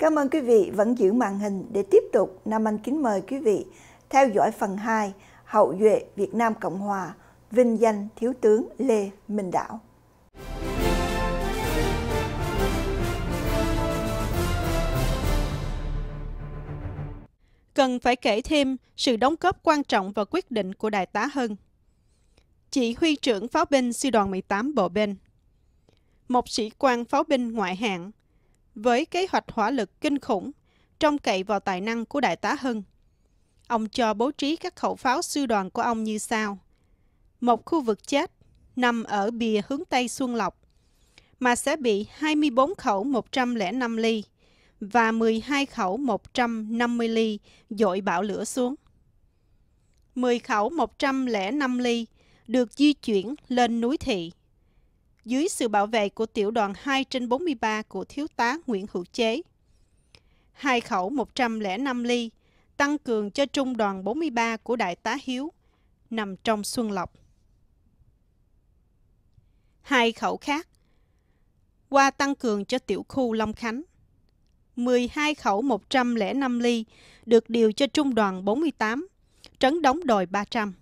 Cảm ơn quý vị vẫn giữ màn hình để tiếp tục Nam Anh kính mời quý vị theo dõi phần 2 Hậu duệ Việt Nam Cộng Hòa, vinh danh Thiếu tướng Lê Minh Đạo. Cần phải kể thêm sự đóng góp quan trọng và quyết định của Đại tá Hân. Chỉ huy trưởng pháo binh sư đoàn 18 Bộ Binh Một sĩ quan pháo binh ngoại hạng với kế hoạch hỏa lực kinh khủng, trông cậy vào tài năng của Đại tá Hưng. Ông cho bố trí các khẩu pháo sư đoàn của ông như sau. Một khu vực chết nằm ở bìa hướng Tây Xuân Lộc, mà sẽ bị 24 khẩu 105 ly và 12 khẩu 150 ly dội bão lửa xuống. 10 khẩu 105 ly được di chuyển lên núi thị dưới sự bảo vệ của tiểu đoàn 2 trên 43 của Thiếu tá Nguyễn Hữu Chế. Hai khẩu 105 ly tăng cường cho Trung đoàn 43 của Đại tá Hiếu nằm trong Xuân Lộc. Hai khẩu khác qua tăng cường cho tiểu khu Long Khánh. 12 khẩu 105 ly được điều cho Trung đoàn 48, trấn đóng đồi 300.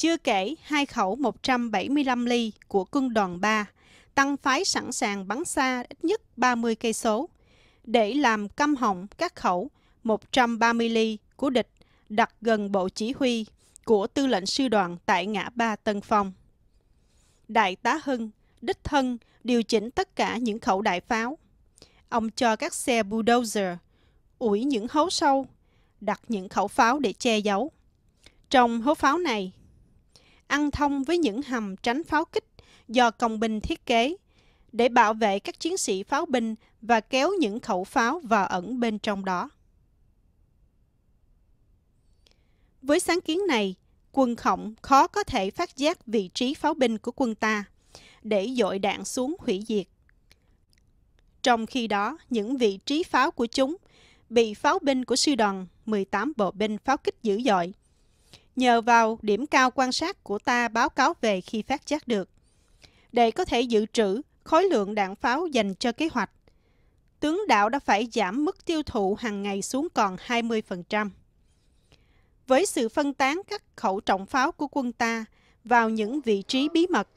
Chưa kể hai khẩu 175 ly của quân đoàn 3, tăng phái sẵn sàng bắn xa ít nhất 30 cây số để làm căm họng các khẩu 130 ly của địch đặt gần bộ chỉ huy của tư lệnh sư đoàn tại ngã ba Tân Phong. Đại tá Hưng, đích thân điều chỉnh tất cả những khẩu đại pháo. Ông cho các xe bulldozer ủi những hố sâu, đặt những khẩu pháo để che giấu. Trong hố pháo này ăn thông với những hầm tránh pháo kích do công binh thiết kế để bảo vệ các chiến sĩ pháo binh và kéo những khẩu pháo vào ẩn bên trong đó. Với sáng kiến này, quân khổng khó có thể phát giác vị trí pháo binh của quân ta để dội đạn xuống hủy diệt. Trong khi đó, những vị trí pháo của chúng bị pháo binh của sư đoàn 18 bộ binh pháo kích dữ dội nhờ vào điểm cao quan sát của ta báo cáo về khi phát giác được, để có thể dự trữ khối lượng đạn pháo dành cho kế hoạch. Tướng đạo đã phải giảm mức tiêu thụ hàng ngày xuống còn 20%. Với sự phân tán các khẩu trọng pháo của quân ta vào những vị trí bí mật,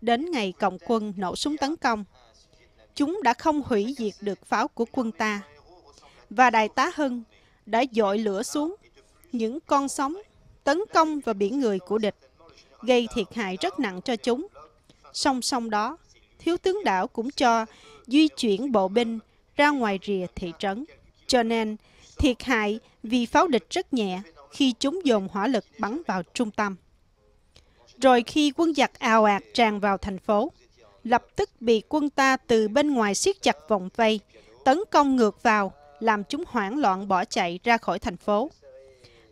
đến ngày cộng quân nổ súng tấn công, chúng đã không hủy diệt được pháo của quân ta. Và Đại tá Hưng đã dội lửa xuống những con sóng tấn công vào biển người của địch, gây thiệt hại rất nặng cho chúng. Song song đó, Thiếu tướng đảo cũng cho di chuyển bộ binh ra ngoài rìa thị trấn. Cho nên, thiệt hại vì pháo địch rất nhẹ khi chúng dồn hỏa lực bắn vào trung tâm. Rồi khi quân giặc ào ạt tràn vào thành phố, lập tức bị quân ta từ bên ngoài siết chặt vòng vây, tấn công ngược vào, làm chúng hoảng loạn bỏ chạy ra khỏi thành phố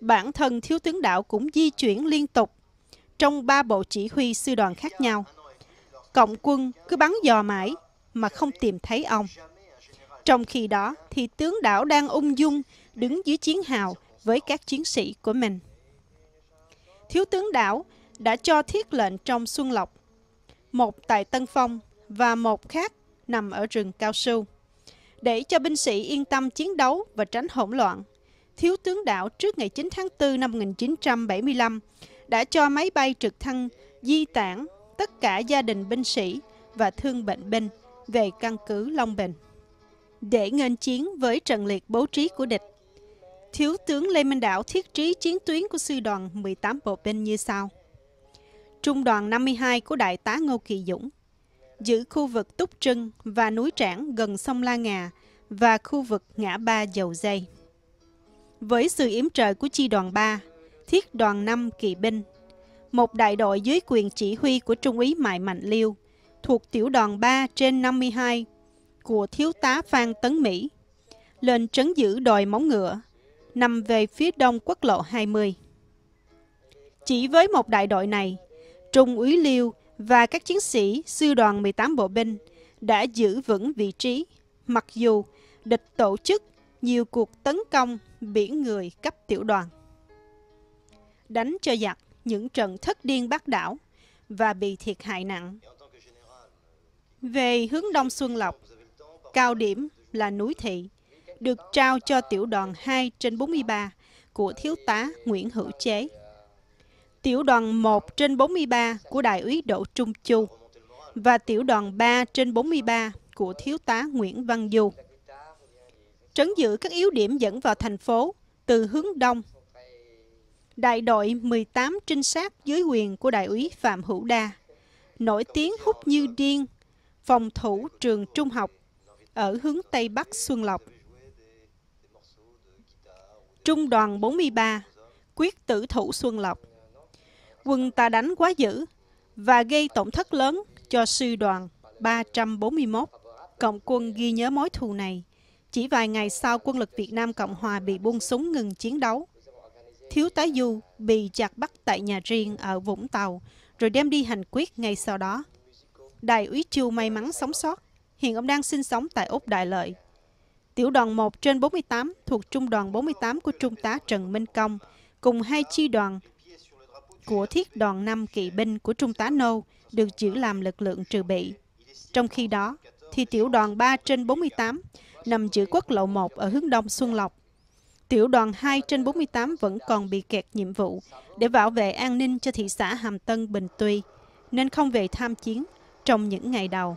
bản thân thiếu tướng đạo cũng di chuyển liên tục trong ba bộ chỉ huy sư đoàn khác nhau. Cộng quân cứ bắn dò mãi mà không tìm thấy ông. Trong khi đó thì tướng đảo đang ung dung đứng dưới chiến hào với các chiến sĩ của mình. Thiếu tướng đảo đã cho thiết lệnh trong Xuân Lộc, một tại Tân Phong và một khác nằm ở rừng cao su, để cho binh sĩ yên tâm chiến đấu và tránh hỗn loạn thiếu tướng đảo trước ngày 9 tháng 4 năm 1975 đã cho máy bay trực thăng di tản tất cả gia đình binh sĩ và thương bệnh binh về căn cứ Long Bình. Để nghênh chiến với trận liệt bố trí của địch, Thiếu tướng Lê Minh Đạo thiết trí chiến tuyến của sư đoàn 18 bộ binh như sau. Trung đoàn 52 của Đại tá Ngô Kỳ Dũng giữ khu vực Túc Trưng và núi Trảng gần sông La Ngà và khu vực ngã ba Dầu Dây với sự yểm trợ của chi đoàn 3, thiết đoàn 5 kỵ binh, một đại đội dưới quyền chỉ huy của Trung úy Mại Mạnh Liêu, thuộc tiểu đoàn 3 trên 52 của Thiếu tá Phan Tấn Mỹ, lên trấn giữ đồi móng ngựa, nằm về phía đông quốc lộ 20. Chỉ với một đại đội này, Trung úy Liêu và các chiến sĩ sư đoàn 18 bộ binh đã giữ vững vị trí, mặc dù địch tổ chức nhiều cuộc tấn công biển người cấp tiểu đoàn. Đánh cho giặc những trận thất điên bác đảo và bị thiệt hại nặng. Về hướng Đông Xuân Lộc, cao điểm là núi thị, được trao cho tiểu đoàn 2 trên 43 của Thiếu tá Nguyễn Hữu Chế. Tiểu đoàn 1 trên 43 của Đại úy Đỗ Trung Chu và tiểu đoàn 3 trên 43 của Thiếu tá Nguyễn Văn Du trấn giữ các yếu điểm dẫn vào thành phố từ hướng đông. Đại đội 18 trinh sát dưới quyền của đại úy Phạm Hữu Đa, nổi tiếng hút như điên, phòng thủ trường trung học ở hướng Tây Bắc Xuân Lộc. Trung đoàn 43, quyết tử thủ Xuân Lộc. Quân ta đánh quá dữ và gây tổn thất lớn cho sư đoàn 341, cộng quân ghi nhớ mối thù này. Chỉ vài ngày sau quân lực Việt Nam Cộng Hòa bị buông súng ngừng chiến đấu. Thiếu tá Du bị chặt bắt tại nhà riêng ở Vũng Tàu, rồi đem đi hành quyết ngay sau đó. Đại úy Chu may mắn sống sót, hiện ông đang sinh sống tại Úc Đại Lợi. Tiểu đoàn 1 trên 48 thuộc Trung đoàn 48 của Trung tá Trần Minh Công, cùng hai chi đoàn của thiết đoàn 5 kỵ binh của Trung tá Nô được giữ làm lực lượng trừ bị. Trong khi đó, thì tiểu đoàn 3 trên 48 nằm giữa quốc lộ 1 ở hướng đông Xuân Lộc. Tiểu đoàn 2 trên 48 vẫn còn bị kẹt nhiệm vụ để bảo vệ an ninh cho thị xã Hàm Tân Bình Tuy, nên không về tham chiến trong những ngày đầu.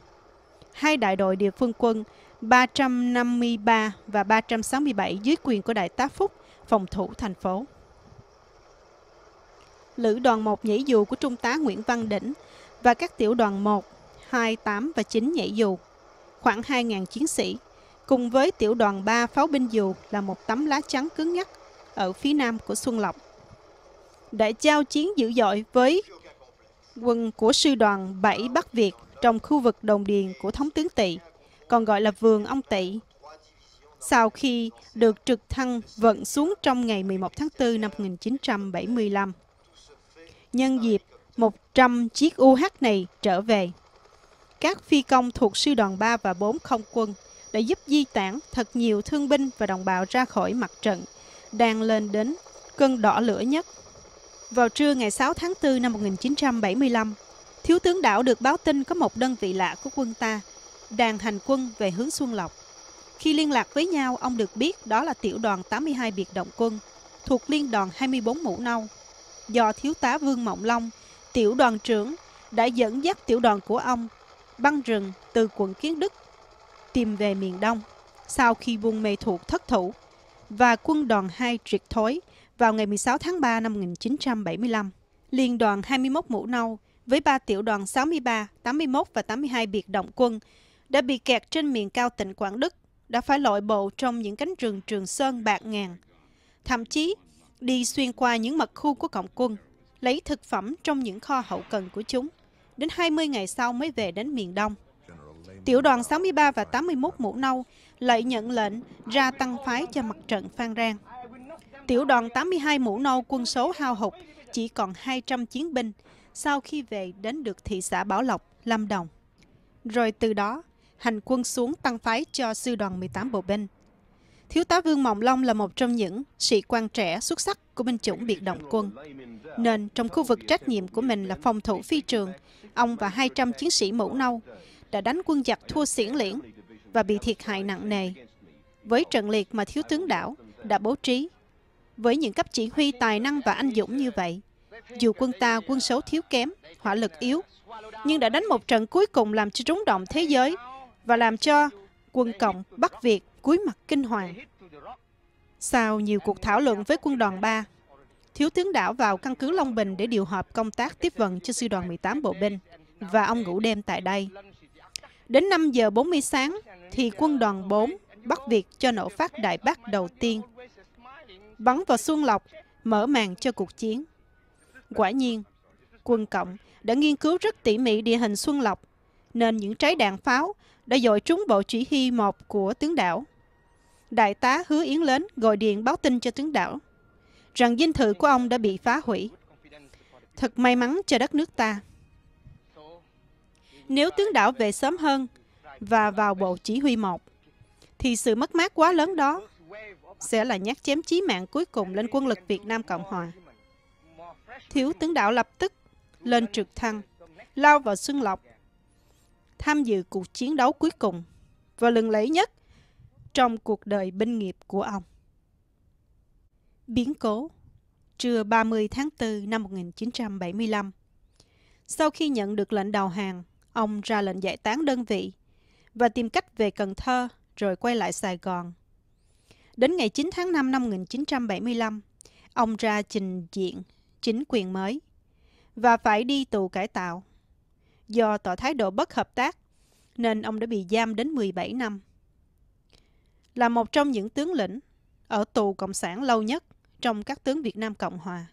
Hai đại đội địa phương quân 353 và 367 dưới quyền của Đại tá Phúc phòng thủ thành phố. Lữ đoàn 1 nhảy dù của Trung tá Nguyễn Văn Đỉnh và các tiểu đoàn 1, 2, 8 và 9 nhảy dù, khoảng 2.000 chiến sĩ cùng với tiểu đoàn 3 pháo binh dù là một tấm lá chắn cứng nhắc ở phía nam của Xuân Lộc. Đã giao chiến dữ dội với quân của sư đoàn 7 Bắc Việt trong khu vực đồng điền của Thống tướng Tị, còn gọi là vườn ông Tị. Sau khi được trực thăng vận xuống trong ngày 11 tháng 4 năm 1975. Nhân dịp 100 chiếc UH này trở về, các phi công thuộc sư đoàn 3 và 4 không quân – đã giúp di tản thật nhiều thương binh và đồng bào ra khỏi mặt trận, đang lên đến cơn đỏ lửa nhất. Vào trưa ngày 6 tháng 4 năm 1975, Thiếu tướng Đảo được báo tin có một đơn vị lạ của quân ta đang hành quân về hướng Xuân Lộc. Khi liên lạc với nhau, ông được biết đó là tiểu đoàn 82 biệt động quân thuộc liên đoàn 24 Mũ Nâu. Do thiếu tá Vương Mộng Long, tiểu đoàn trưởng, đã dẫn dắt tiểu đoàn của ông băng rừng từ quận Kiến Đức tìm về miền Đông sau khi buôn mê thuộc thất thủ và quân đoàn 2 triệt thối vào ngày 16 tháng 3 năm 1975. Liên đoàn 21 mũ nâu với ba tiểu đoàn 63, 81 và 82 biệt động quân đã bị kẹt trên miền cao tỉnh Quảng Đức, đã phải lội bộ trong những cánh rừng Trường Sơn bạc ngàn. Thậm chí, đi xuyên qua những mật khu của cộng quân, lấy thực phẩm trong những kho hậu cần của chúng. Đến 20 ngày sau mới về đến miền Đông tiểu đoàn 63 và 81 mũ nâu lại nhận lệnh ra tăng phái cho mặt trận Phan Rang. Tiểu đoàn 82 mũ nâu quân số hao hụt chỉ còn 200 chiến binh sau khi về đến được thị xã Bảo Lộc, Lâm Đồng. Rồi từ đó, hành quân xuống tăng phái cho sư đoàn 18 bộ binh. Thiếu tá Vương Mộng Long là một trong những sĩ quan trẻ xuất sắc của binh chủng biệt động quân. Nên trong khu vực trách nhiệm của mình là phòng thủ phi trường, ông và 200 chiến sĩ mũ nâu đã đánh quân giặc thua xiển liễn và bị thiệt hại nặng nề. Với trận liệt mà thiếu tướng đảo đã bố trí, với những cấp chỉ huy tài năng và anh dũng như vậy, dù quân ta quân số thiếu kém, hỏa lực yếu, nhưng đã đánh một trận cuối cùng làm cho rúng động thế giới và làm cho quân Cộng Bắc Việt cúi mặt kinh hoàng. Sau nhiều cuộc thảo luận với quân đoàn 3, Thiếu tướng đảo vào căn cứ Long Bình để điều họp công tác tiếp vận cho sư đoàn 18 bộ binh và ông ngủ đêm tại đây Đến 5 giờ 40 sáng thì quân đoàn 4 bắt việc cho nổ phát đại bác đầu tiên, bắn vào Xuân Lộc, mở màn cho cuộc chiến. Quả nhiên, quân Cộng đã nghiên cứu rất tỉ mỉ địa hình Xuân Lộc, nên những trái đạn pháo đã dội trúng bộ chỉ huy một của tướng đảo. Đại tá Hứa Yến Lớn gọi điện báo tin cho tướng đảo rằng dinh thự của ông đã bị phá hủy. Thật may mắn cho đất nước ta nếu tướng đảo về sớm hơn và vào bộ chỉ huy một, thì sự mất mát quá lớn đó sẽ là nhát chém chí mạng cuối cùng lên quân lực Việt Nam Cộng Hòa. Thiếu tướng đảo lập tức lên trực thăng, lao vào Xuân Lộc, tham dự cuộc chiến đấu cuối cùng và lừng lẫy nhất trong cuộc đời binh nghiệp của ông. Biến cố Trưa 30 tháng 4 năm 1975 Sau khi nhận được lệnh đầu hàng, ông ra lệnh giải tán đơn vị và tìm cách về Cần Thơ rồi quay lại Sài Gòn. Đến ngày 9 tháng 5 năm 1975, ông ra trình diện chính quyền mới và phải đi tù cải tạo. Do tỏ thái độ bất hợp tác nên ông đã bị giam đến 17 năm. Là một trong những tướng lĩnh ở tù Cộng sản lâu nhất trong các tướng Việt Nam Cộng Hòa.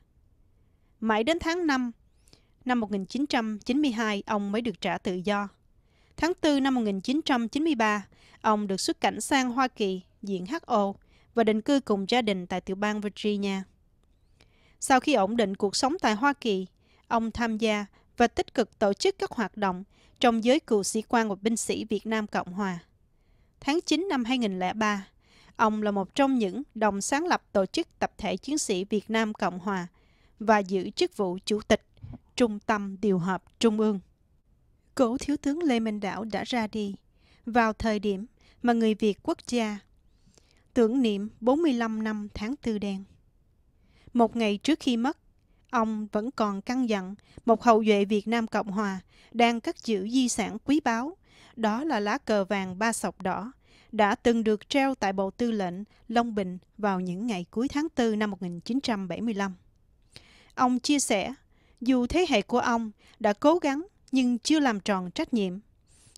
Mãi đến tháng 5 năm 1992 ông mới được trả tự do. Tháng 4 năm 1993, ông được xuất cảnh sang Hoa Kỳ, diện HO, và định cư cùng gia đình tại tiểu bang Virginia. Sau khi ổn định cuộc sống tại Hoa Kỳ, ông tham gia và tích cực tổ chức các hoạt động trong giới cựu sĩ quan và binh sĩ Việt Nam Cộng Hòa. Tháng 9 năm 2003, ông là một trong những đồng sáng lập tổ chức tập thể chiến sĩ Việt Nam Cộng Hòa và giữ chức vụ chủ tịch Trung tâm Điều hợp Trung ương. Cổ thiếu tướng Lê Minh Đảo đã ra đi vào thời điểm mà người Việt quốc gia tưởng niệm 45 năm tháng Tư đen. Một ngày trước khi mất, ông vẫn còn căn dặn một hậu duệ Việt Nam Cộng Hòa đang cất giữ di sản quý báu, đó là lá cờ vàng ba sọc đỏ, đã từng được treo tại Bộ Tư lệnh Long Bình vào những ngày cuối tháng 4 năm 1975. Ông chia sẻ dù thế hệ của ông đã cố gắng nhưng chưa làm tròn trách nhiệm,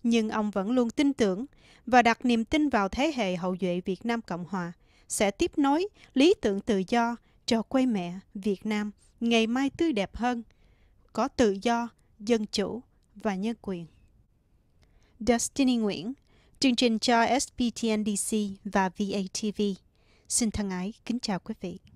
nhưng ông vẫn luôn tin tưởng và đặt niềm tin vào thế hệ hậu duệ Việt Nam Cộng Hòa sẽ tiếp nối lý tưởng tự do cho quê mẹ Việt Nam ngày mai tươi đẹp hơn, có tự do, dân chủ và nhân quyền. Destiny Nguyễn, chương trình cho SPTNDC và VATV. Xin thân ái kính chào quý vị.